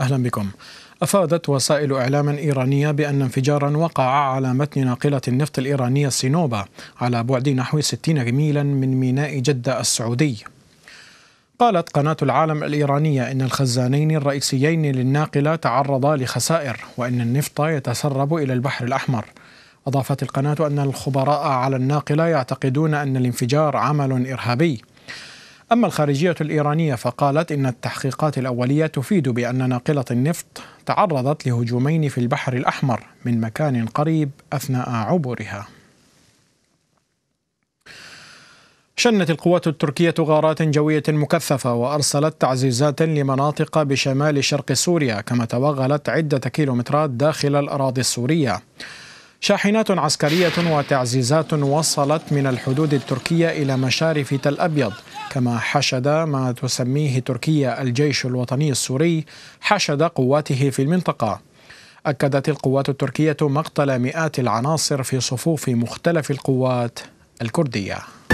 أهلا بكم أفادت وسائل إعلام إيرانية بأن انفجارا وقع على متن ناقلة النفط الإيرانية سينوبا على بعد نحو 60 ميلا من ميناء جدة السعودي قالت قناة العالم الإيرانية إن الخزانين الرئيسيين للناقلة تعرضا لخسائر وإن النفط يتسرب إلى البحر الأحمر أضافت القناة أن الخبراء على الناقلة يعتقدون أن الانفجار عمل إرهابي أما الخارجية الإيرانية فقالت إن التحقيقات الأولية تفيد بأن ناقلة النفط تعرضت لهجومين في البحر الأحمر من مكان قريب أثناء عبورها. شنت القوات التركية غارات جوية مكثفة وأرسلت تعزيزات لمناطق بشمال شرق سوريا كما توغلت عدة كيلومترات داخل الأراضي السورية شاحنات عسكرية وتعزيزات وصلت من الحدود التركية إلى مشارف تل أبيض كما حشد ما تسميه تركيا الجيش الوطني السوري حشد قواته في المنطقة أكدت القوات التركية مقتل مئات العناصر في صفوف مختلف القوات الكردية